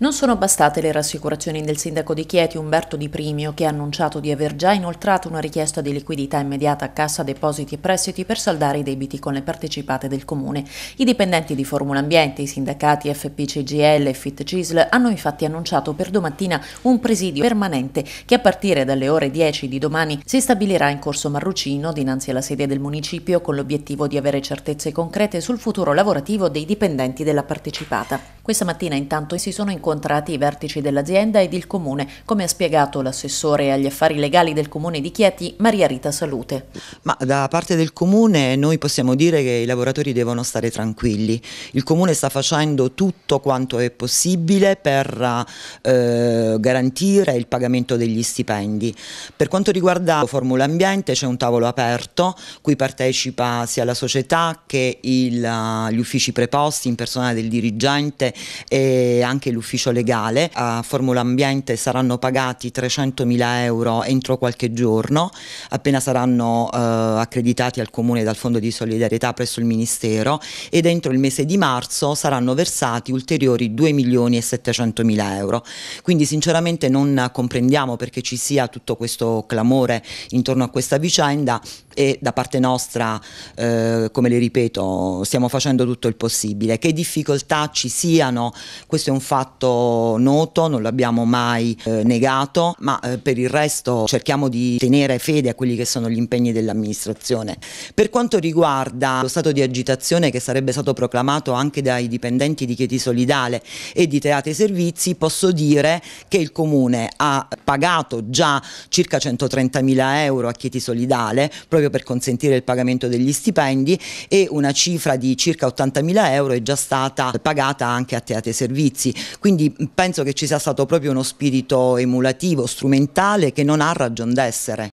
Non sono bastate le rassicurazioni del sindaco di Chieti Umberto Di Primio che ha annunciato di aver già inoltrato una richiesta di liquidità immediata a Cassa Depositi e Prestiti per saldare i debiti con le partecipate del comune. I dipendenti di Formula Ambiente, i sindacati FPCGL e FitCisl hanno infatti annunciato per domattina un presidio permanente che a partire dalle ore 10 di domani si stabilirà in Corso Marrucino dinanzi alla sede del municipio con l'obiettivo di avere certezze concrete sul futuro lavorativo dei dipendenti della partecipata. Questa mattina intanto si sono incontrati i vertici dell'azienda ed il comune, come ha spiegato l'assessore agli affari legali del comune di Chieti, Maria Rita Salute. Ma da parte del comune noi possiamo dire che i lavoratori devono stare tranquilli. Il comune sta facendo tutto quanto è possibile per eh, garantire il pagamento degli stipendi. Per quanto riguarda Formula Ambiente c'è un tavolo aperto, cui partecipa sia la società che il, gli uffici preposti in persona del dirigente e anche l'ufficio legale. A Formula Ambiente saranno pagati 300.000 euro entro qualche giorno, appena saranno eh, accreditati al Comune dal Fondo di Solidarietà presso il Ministero ed entro il mese di marzo saranno versati ulteriori 2 milioni e 700 mila euro. Quindi sinceramente non comprendiamo perché ci sia tutto questo clamore intorno a questa vicenda e da parte nostra, eh, come le ripeto, stiamo facendo tutto il possibile. Che difficoltà ci sia siano, questo è un fatto noto, non l'abbiamo mai eh, negato, ma eh, per il resto cerchiamo di tenere fede a quelli che sono gli impegni dell'amministrazione. Per quanto riguarda lo stato di agitazione che sarebbe stato proclamato anche dai dipendenti di Chieti Solidale e di Teatri Servizi, posso dire che il Comune ha pagato già circa 130.000 euro a Chieti Solidale proprio per consentire il pagamento degli stipendi e una cifra di circa 80.000 euro è già stata pagata anche a a Teatri e Servizi, quindi penso che ci sia stato proprio uno spirito emulativo, strumentale che non ha ragione d'essere.